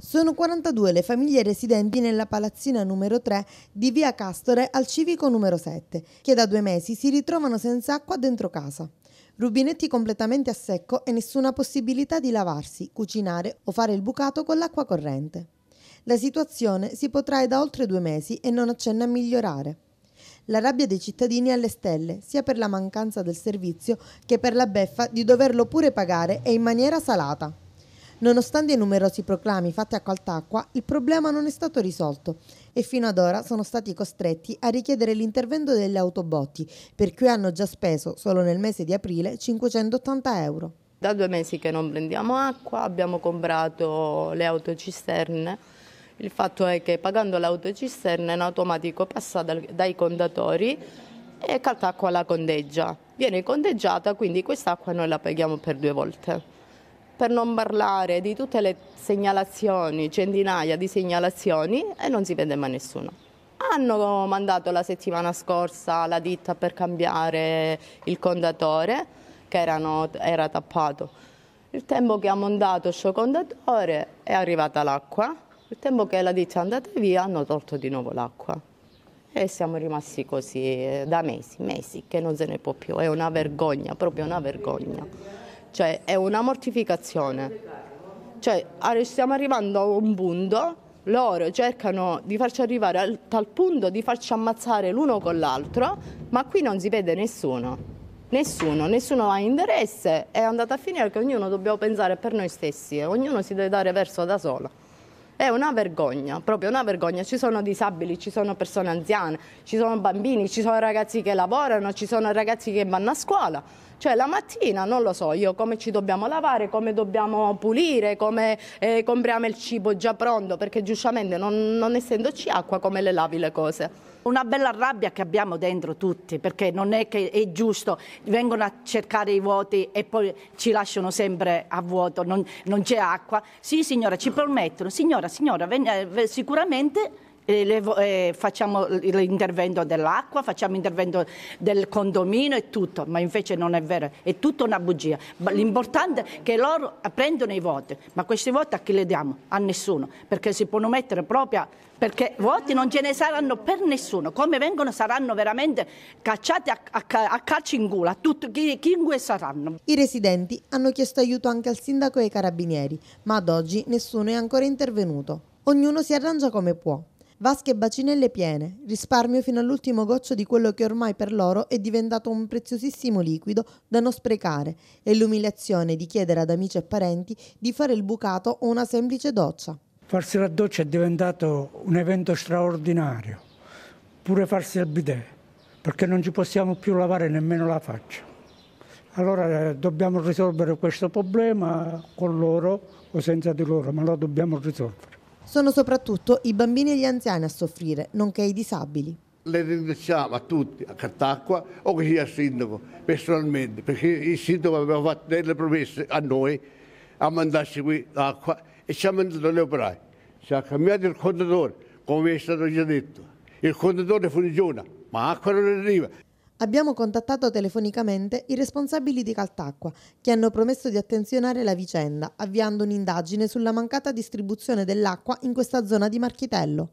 Sono 42 le famiglie residenti nella palazzina numero 3 di via Castore al civico numero 7, che da due mesi si ritrovano senza acqua dentro casa. Rubinetti completamente a secco e nessuna possibilità di lavarsi, cucinare o fare il bucato con l'acqua corrente. La situazione si protrae da oltre due mesi e non accenna a migliorare. La rabbia dei cittadini è alle stelle, sia per la mancanza del servizio che per la beffa di doverlo pure pagare e in maniera salata. Nonostante i numerosi proclami fatti a Caltacqua, il problema non è stato risolto e fino ad ora sono stati costretti a richiedere l'intervento degli autobotti, per cui hanno già speso solo nel mese di aprile 580 euro. Da due mesi che non prendiamo acqua, abbiamo comprato le autocisterne. Il fatto è che pagando l'autocisterna in automatico passa dai contatori e Caltacqua la condeggia. Viene condeggiata, quindi quest'acqua noi la paghiamo per due volte per non parlare di tutte le segnalazioni, centinaia di segnalazioni e non si vede mai nessuno. Hanno mandato la settimana scorsa la ditta per cambiare il condatore che erano, era tappato. Il tempo che ha mandato il condatore è arrivata l'acqua, il tempo che la ditta è andata via hanno tolto di nuovo l'acqua e siamo rimasti così eh, da mesi, mesi che non se ne può più, è una vergogna, proprio una vergogna. Cioè è una mortificazione. Cioè stiamo arrivando a un punto, loro cercano di farci arrivare a tal punto di farci ammazzare l'uno con l'altro, ma qui non si vede nessuno. Nessuno, nessuno ha interesse, è andata a finire che ognuno dobbiamo pensare per noi stessi, eh, ognuno si deve dare verso da solo. È una vergogna, proprio una vergogna. Ci sono disabili, ci sono persone anziane, ci sono bambini, ci sono ragazzi che lavorano, ci sono ragazzi che vanno a scuola. Cioè la mattina, non lo so, io come ci dobbiamo lavare, come dobbiamo pulire, come eh, compriamo il cibo già pronto, perché giustamente non, non essendoci acqua come le lavi le cose. Una bella rabbia che abbiamo dentro tutti, perché non è che è giusto, vengono a cercare i vuoti e poi ci lasciano sempre a vuoto, non, non c'è acqua. Sì signora, ci promettono, signora, signora, eh, sicuramente le, eh, facciamo l'intervento dell'acqua, facciamo l'intervento del condomino e tutto, ma invece non è vero, è tutta una bugia. L'importante è che loro prendono i voti, ma questi voti a chi li diamo? A nessuno, perché si possono mettere proprio perché voti non ce ne saranno per nessuno, come vengono saranno veramente cacciati a, a, a calci in gola, tutti, chiunque saranno. I residenti hanno chiesto aiuto anche al sindaco e ai carabinieri, ma ad oggi nessuno è ancora intervenuto. Ognuno si arrangia come può. Vasche e bacinelle piene, risparmio fino all'ultimo goccio di quello che ormai per loro è diventato un preziosissimo liquido da non sprecare e l'umiliazione di chiedere ad amici e parenti di fare il bucato o una semplice doccia. Farsi la doccia è diventato un evento straordinario, pure farsi il bidet, perché non ci possiamo più lavare nemmeno la faccia. Allora eh, dobbiamo risolvere questo problema con loro o senza di loro, ma lo dobbiamo risolvere. Sono soprattutto i bambini e gli anziani a soffrire, nonché i disabili. Le ringraziamo a tutti, a Cartacqua o che sia il sindaco, personalmente, perché il sindaco aveva fatto delle promesse a noi a mandarci qui l'acqua e ci ha mandato gli operai. Ci ha cambiato il contatore, come è stato già detto. Il contatore funziona, ma acqua non arriva. Abbiamo contattato telefonicamente i responsabili di Caltacqua, che hanno promesso di attenzionare la vicenda, avviando un'indagine sulla mancata distribuzione dell'acqua in questa zona di Marchitello.